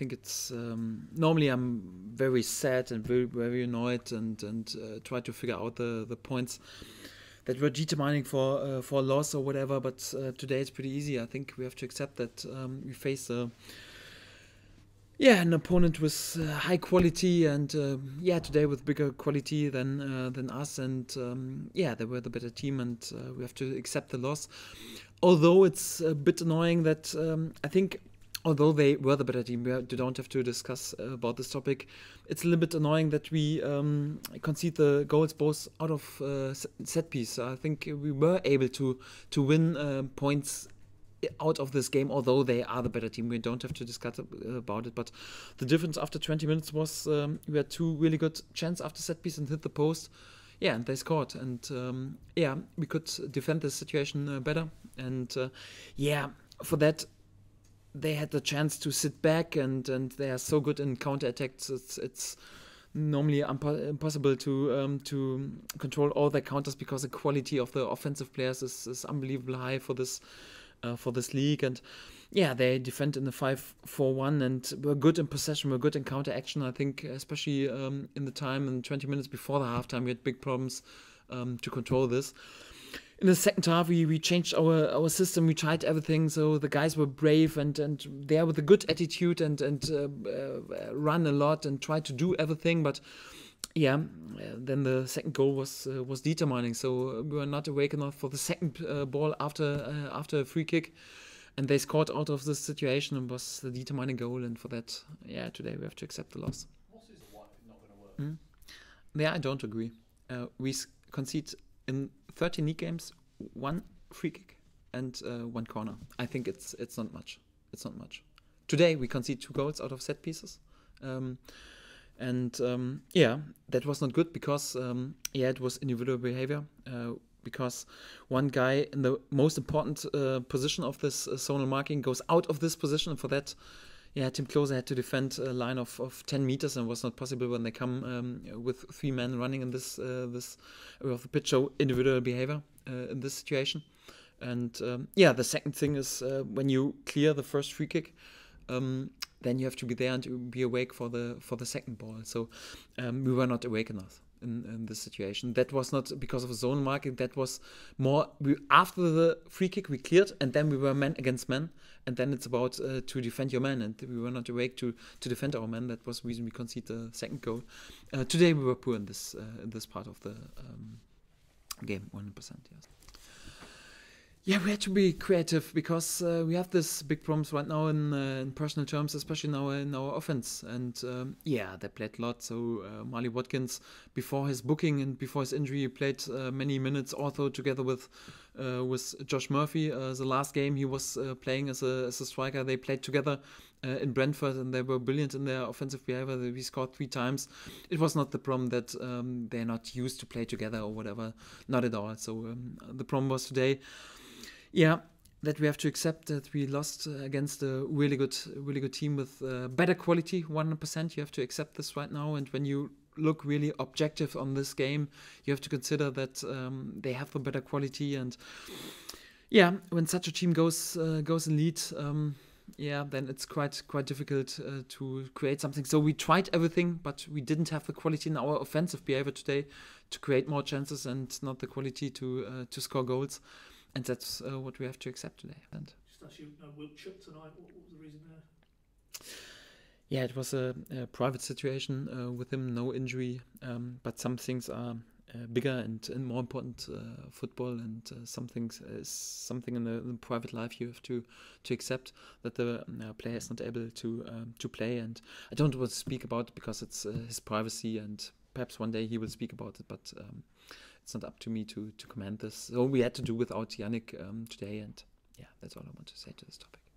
think it's um, normally I'm very sad and very very annoyed and and uh, try to figure out the the points that were determining for uh, for loss or whatever. But uh, today it's pretty easy. I think we have to accept that um, we face a yeah an opponent with uh, high quality and um, yeah today with bigger quality than uh, than us and um, yeah they were the better team and uh, we have to accept the loss. Although it's a bit annoying that um, I think although they were the better team, we don't have to discuss uh, about this topic. It's a little bit annoying that we um, concede the goals both out of uh, set piece. I think we were able to to win uh, points out of this game, although they are the better team. We don't have to discuss about it. But the difference after 20 minutes was um, we had two really good chances after set piece and hit the post. Yeah, and they scored. And um, yeah, we could defend this situation uh, better. And uh, yeah, for that they had the chance to sit back and and they are so good in counter attacks. It's it's normally impossible to um, to control all their counters because the quality of the offensive players is, is unbelievably high for this uh, for this league and yeah they defend in the 5-4-1 and were good in possession were good in counter action I think especially um, in the time and 20 minutes before the halftime we had big problems um, to control this in the second half we, we changed our, our system we tried everything so the guys were brave and, and there with a good attitude and and uh, uh, run a lot and try to do everything but yeah uh, then the second goal was uh, was determining so uh, we were not awake enough for the second uh, ball after after a free kick and they scored out of this situation and was the determining goal and for that yeah today we have to accept the loss mm? yeah i don't agree we concede in 30 knee games, one free kick and uh, one corner. I think it's it's not much. It's not much. Today we see two goals out of set pieces. Um, and um, yeah, that was not good because um, yeah, it was individual behavior. Uh, because one guy in the most important uh, position of this uh, zonal marking goes out of this position, and for that yeah, Tim Klose had to defend a line of, of 10 meters and was not possible when they come um, with three men running in this uh, this uh, of the pitch. So individual behavior uh, in this situation. And um, yeah, the second thing is uh, when you clear the first free kick, um, then you have to be there and be awake for the for the second ball. So um, we were not awake enough in, in this situation. That was not because of zone marking. That was more we, after the free kick we cleared, and then we were men against men. and then it's about uh, to defend your men, and we were not awake to to defend our men. That was the reason we conceded the second goal. Uh, today we were poor in this uh, in this part of the um, game, one hundred percent. Yes yeah, we had to be creative because uh, we have this big problems right now in, uh, in personal terms, especially now in our offense. And um, yeah, they played a lot. So uh, Marley Watkins, before his booking and before his injury, played uh, many minutes, also together with uh, with Josh Murphy. Uh, the last game he was uh, playing as a, as a striker, they played together in Brentford and they were brilliant in their offensive behavior. We scored three times. It was not the problem that um, they're not used to play together or whatever. Not at all. So um, the problem was today. Yeah, that we have to accept that we lost against a really good, really good team with uh, better quality. One percent, you have to accept this right now. And when you look really objective on this game, you have to consider that um, they have the better quality. And yeah, when such a team goes uh, goes in lead, um, yeah, then it's quite quite difficult uh, to create something. So we tried everything, but we didn't have the quality in our offensive behavior today to create more chances and not the quality to uh, to score goals. And that's uh, what we have to accept today. And just actually, uh, Wiltshire tonight. What, what was the reason there? Yeah, it was a, a private situation uh, with him, no injury, um, but some things are uh, bigger and, and more important. Uh, football and uh, some things is uh, something in the, in the, private life you have to to accept that the uh, player is not able to um, to play. And I don't want to speak about it because it's his privacy, and perhaps one day he will speak about it. But um, it's not up to me to to comment this. So we had to do without Yannick um, today, and yeah, that's all I want to say to this topic.